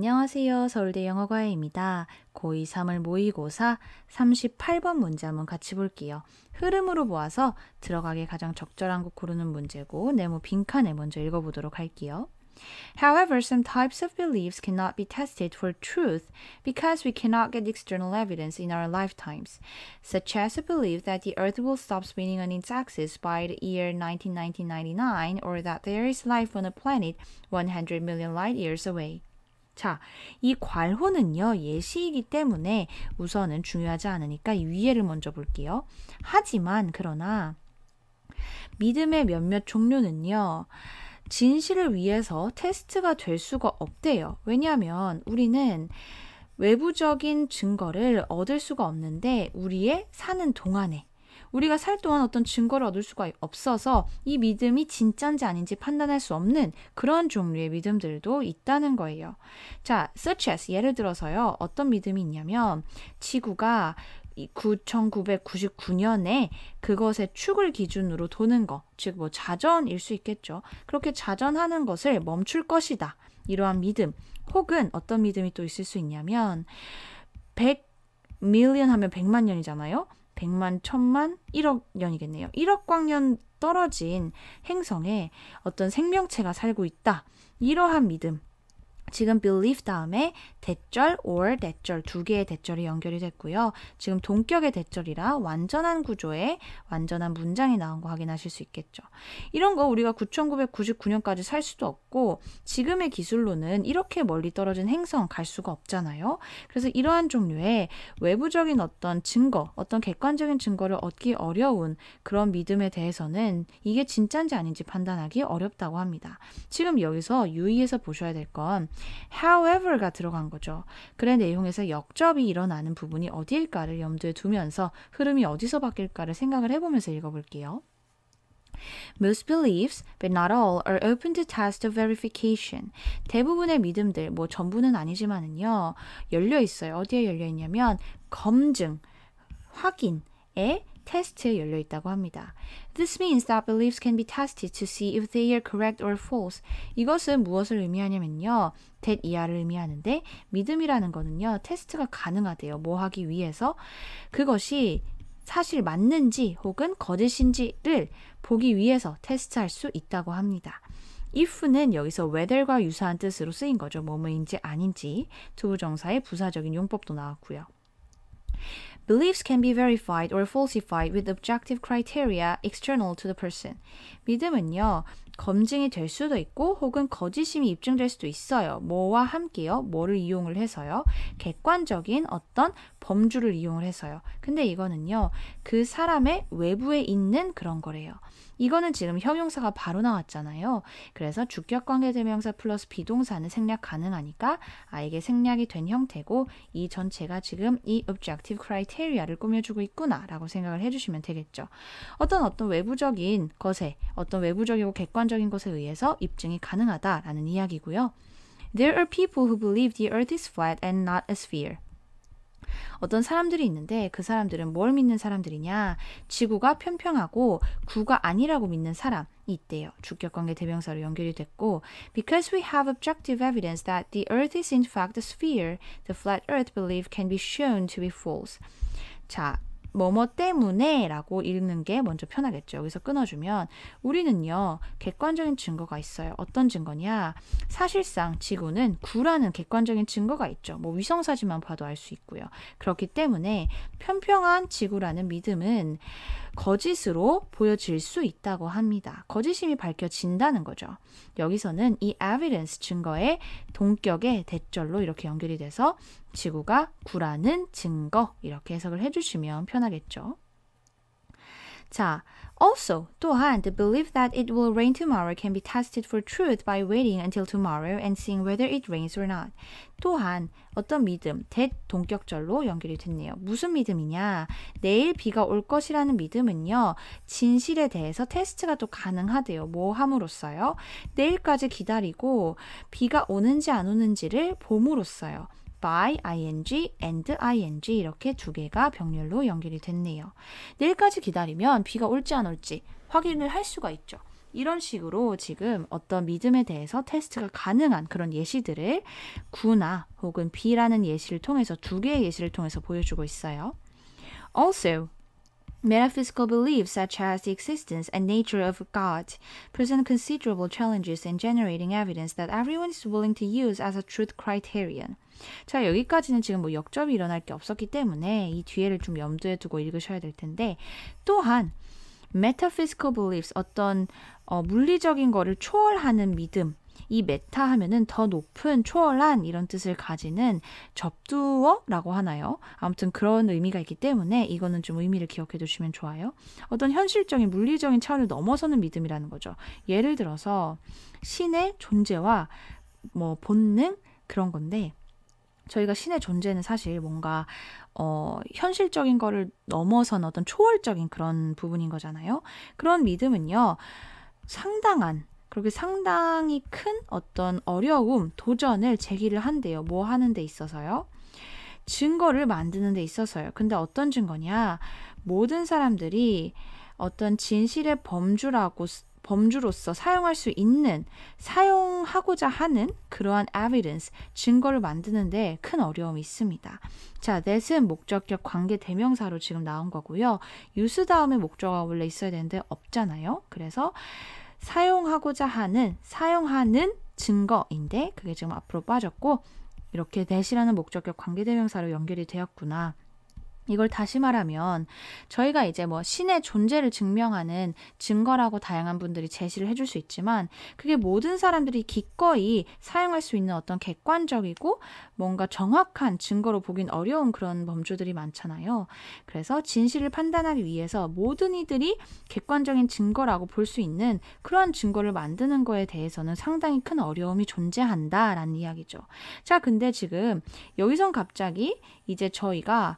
안녕하세요. 서울대 영어과입니다. 고2 3을 모의고사 38번 문제 한번 같이 볼게요. 흐름으로 모아서 들어가기 가장 적절한 곳 고르는 문제고 네모 빈칸에 먼저 읽어보도록 할게요. However, some types of beliefs cannot be tested for truth because we cannot get external evidence in our lifetimes, such as a belief that the Earth will stop spinning on its axis by the year 1999 or that there is life on a planet 100 million light years away. 자, 이 괄호는요, 예시이기 때문에 우선은 중요하지 않으니까 위에를 먼저 볼게요. 하지만, 그러나, 믿음의 몇몇 종류는요, 진실을 위해서 테스트가 될 수가 없대요. 왜냐하면 우리는 외부적인 증거를 얻을 수가 없는데 우리의 사는 동안에 우리가 살 동안 어떤 증거를 얻을 수가 없어서 이 믿음이 진짠지 아닌지 판단할 수 없는 그런 종류의 믿음들도 있다는 거예요. 자, such as 예를 들어서요. 어떤 믿음이 있냐면 지구가 9 9 9 9년에 그것의 축을 기준으로 도는 것, 즉 뭐 자전일 수 있겠죠. 그렇게 자전하는 것을 멈출 것이다. 이러한 믿음, 혹은 어떤 믿음이 또 있을 수 있냐면 100 밀리언 하면 100만 년이잖아요. 100만, 1000만, 1억 년이겠네요. 1억 광년 떨어진 행성에 어떤 생명체가 살고 있다. 이러한 믿음, 지금 believe 다음에 대절 or 대절 두 개의 대절이 연결이 됐고요. 지금 동격의 대절이라 완전한 구조에 완전한 문장이 나온 거 확인하실 수 있겠죠. 이런 거 우리가 9999년까지 살 수도 없고 지금의 기술로는 이렇게 멀리 떨어진 행성 갈 수가 없잖아요. 그래서 이러한 종류의 외부적인 어떤 증거, 어떤 객관적인 증거를 얻기 어려운 그런 믿음에 대해서는 이게 진짜인지 아닌지 판단하기 어렵다고 합니다. 지금 여기서 유의해서 보셔야 될건 however가 들어간 거죠. 글의 내용에서 역접이 일어나는 부분이 어디일까를 염두에 두면서 흐름이 어디서 바뀔까를 생각을 해보면서 읽어볼게요. Most beliefs, but not all, are open to test of verification. 대부분의 믿음들, 뭐 전부는 아니지만은요, 열려 있어요. 어디에 열려 있냐면 검증, 확인에 테스트에 열려 있다고 합니다. This means that beliefs can be tested to see if they are correct or false. 이것은 무엇을 의미하냐면요. that 이하를 의미하는데 믿음이라는 거는요. 테스트가 가능하대요. 뭐 하기 위해서 그것이 사실 맞는지 혹은 거짓인지를 보기 위해서 테스트할 수 있다고 합니다. if는 여기서 whether과 유사한 뜻으로 쓰인 거죠. 뭐뭐인지 아닌지. 두부정사의 부사적인 용법도 나왔고요. Beliefs can be verified or falsified with objective criteria external to the person. 믿음은요, 검증이 될 수도 있고 혹은 거짓심이 입증될 수도 있어요. 뭐와 함께요? 뭐를 이용을 해서요? 객관적인 어떤 범주를 이용을 해서요. 근데 이거는요. 그 사람의 외부에 있는 그런 거래요. 이거는 지금 형용사가 바로 나왔잖아요. 그래서 주격관계 대명사 플러스 비동사는 생략 가능하니까 아 이게 생략이 된 형태고 이 전체가 지금 이 objective criteria를 꾸며주고 있구나라고 생각을 해주시면 되겠죠. 어떤 어떤 외부적인 것에 어떤 외부적이고 객관적 객관적인 것에 의해서 입증이 가능하다라는 이야기고요. There are people who believe the earth is flat and not a sphere. 어떤 사람들이 있는데 그 사람들은 뭘 믿는 사람들이냐? 지구가 편평하고 구가 아니라고 믿는 사람이 있대요. 주격관계 대명사로 연결이 됐고 Because we have objective evidence that the earth is in fact a sphere, the flat earth belief can be shown to be false. 자, 뭐뭐 때문에 라고 읽는 게 먼저 편하겠죠. 여기서 끊어주면 우리는요, 객관적인 증거가 있어요. 어떤 증거냐? 사실상 지구는 구라는 객관적인 증거가 있죠. 뭐 위성사진만 봐도 알 수 있고요. 그렇기 때문에 편평한 지구라는 믿음은 거짓으로 보여질 수 있다고 합니다. 거짓심이 밝혀진다는 거죠. 여기서는 이 evidence 증거의 동격의 대절로 이렇게 연결이 돼서 지구가 구라는 증거 이렇게 해석을 해주시면 편하겠죠. 자, also 또한 the belief that it will rain tomorrow can be tested for truth by waiting until tomorrow and seeing whether it rains or not. 또한 어떤 믿음, t 대동격절로 연결이 됐네요. 무슨 믿음이냐? 내일 비가 올 것이라는 믿음은요. 진실에 대해서 테스트가 또 가능하대요. 뭐 함으로써요? 내일까지 기다리고 비가 오는지 안 오는지를 봄으로써요. by ing and ing 이렇게 두 개가 병렬로 연결이 됐네요. 내일까지 기다리면 비가 올지 안 올지 확인을 할 수가 있죠. 이런 식으로 지금 어떤 믿음에 대해서 테스트가 가능한 그런 예시들을 구나 혹은 비라는 예시를 통해서 두 개의 예시를 통해서 보여주고 있어요. Also, Metaphysical beliefs such as the existence and nature of God present considerable challenges in generating evidence that everyone is willing to use as a truth criterion. 자, 여기까지는 지금 뭐 역접이 일어날 게 없었기 때문에 이 뒤에를 좀 염두에 두고 읽으셔야 될 텐데 또한 metaphysical beliefs 어떤 어, 물리적인 거를 초월하는 믿음 이 메타 하면은 더 높은 초월한 이런 뜻을 가지는 접두어라고 하나요? 아무튼 그런 의미가 있기 때문에 이거는 좀 의미를 기억해 두시면 좋아요. 어떤 현실적인 물리적인 차원을 넘어서는 믿음이라는 거죠. 예를 들어서 신의 존재와 뭐 본능 그런 건데 저희가 신의 존재는 사실 뭔가 어, 현실적인 거를 넘어선 어떤 초월적인 그런 부분인 거잖아요. 그런 믿음은요. 상당한 그렇게 상당히 큰 어떤 어려움, 도전을 제기를 한대요. 뭐 하는 데 있어서요? 증거를 만드는 데 있어서요. 근데 어떤 증거냐? 모든 사람들이 어떤 진실의 범주라고 범주로서 사용할 수 있는 사용하고자 하는 그러한 evidence 증거를 만드는데 큰 어려움이 있습니다. 자, that은 목적격 관계 대명사로 지금 나온 거고요. use 다음에 목적어가 원래 있어야 되는데 없잖아요. 그래서 사용하고자 하는, 사용하는 증거인데 그게 지금 앞으로 빠졌고 이렇게 대시라는 목적격 관계대명사로 연결이 되었구나. 이걸 다시 말하면 저희가 이제 뭐 신의 존재를 증명하는 증거라고 다양한 분들이 제시를 해줄 수 있지만 그게 모든 사람들이 기꺼이 사용할 수 있는 어떤 객관적이고 뭔가 정확한 증거로 보긴 어려운 그런 범주들이 많잖아요. 그래서 진실을 판단하기 위해서 모든 이들이 객관적인 증거라고 볼 수 있는 그러한 증거를 만드는 거에 대해서는 상당히 큰 어려움이 존재한다라는 이야기죠. 자, 근데 지금 여기선 갑자기 이제 저희가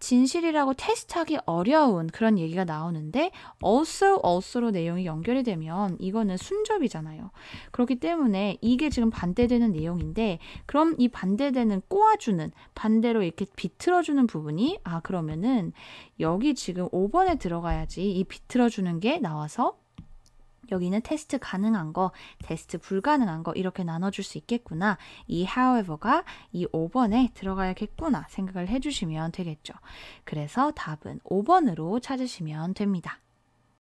진실이라고 테스트하기 어려운 그런 얘기가 나오는데 also also로 내용이 연결이 되면 이거는 순접이잖아요. 그렇기 때문에 이게 지금 반대되는 내용인데 그럼 이 반대되는 꼬아주는 반대로 이렇게 비틀어주는 부분이 아 그러면은 여기 지금 5번에 들어가야지 이 비틀어주는 게 나와서 여기는 테스트 가능한 거, 테스트 불가능한 거 이렇게 나눠줄 수 있겠구나. 이 however가 이 5번에 들어가야겠구나 생각을 해주시면 되겠죠. 그래서 답은 5번으로 찾으시면 됩니다.